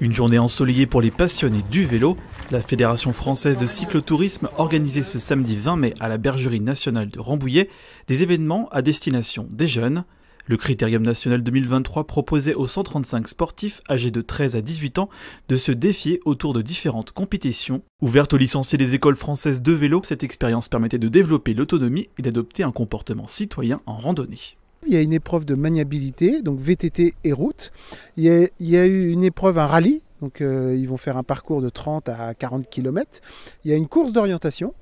Une journée ensoleillée pour les passionnés du vélo. La Fédération française de cyclotourisme organisait ce samedi 20 mai à la Bergerie nationale de Rambouillet des événements à destination des jeunes. Le Critérium national 2023 proposait aux 135 sportifs âgés de 13 à 18 ans de se défier autour de différentes compétitions. Ouverte aux licenciés des écoles françaises de vélo, cette expérience permettait de développer l'autonomie et d'adopter un comportement citoyen en randonnée. Il y a une épreuve de maniabilité, donc VTT et route. Il y a, eu une épreuve, un rallye, donc euh, ils vont faire un parcours de 30 à 40 km. Il y a une course d'orientation.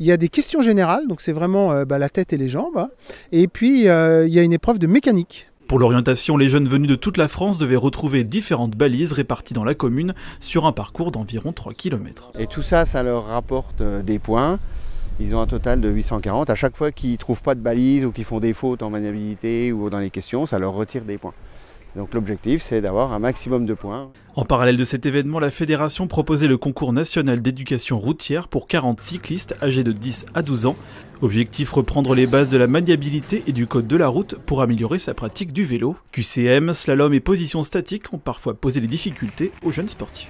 Il y a des questions générales, donc c'est vraiment euh, bah, la tête et les jambes. Hein. Et puis euh, il y a une épreuve de mécanique. Pour l'orientation, les jeunes venus de toute la France devaient retrouver différentes balises réparties dans la commune sur un parcours d'environ 3 km. Et tout ça, ça leur rapporte des points. Ils ont un total de 840. À chaque fois qu'ils ne trouvent pas de balises ou qu'ils font des fautes en maniabilité ou dans les questions, ça leur retire des points. Donc l'objectif, c'est d'avoir un maximum de points. En parallèle de cet événement, la fédération proposait le concours national d'éducation routière pour 40 cyclistes âgés de 10 à 12 ans. Objectif reprendre les bases de la maniabilité et du code de la route pour améliorer sa pratique du vélo. QCM, slalom et position statique ont parfois posé des difficultés aux jeunes sportifs.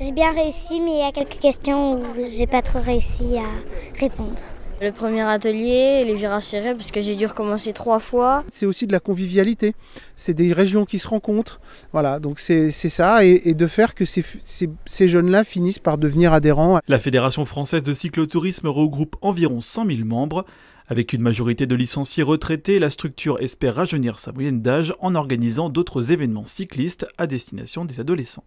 J'ai bien réussi, mais il y a quelques questions où j'ai pas trop réussi à répondre. Le premier atelier, les virages serrés, parce que j'ai dû recommencer trois fois. C'est aussi de la convivialité. C'est des régions qui se rencontrent. Voilà, donc c'est ça. Et, de faire que ces, ces jeunes-là finissent par devenir adhérents. La Fédération française de cyclotourisme regroupe environ 100 000 membres. Avec une majorité de licenciés retraités, la structure espère rajeunir sa moyenne d'âge en organisant d'autres événements cyclistes à destination des adolescents.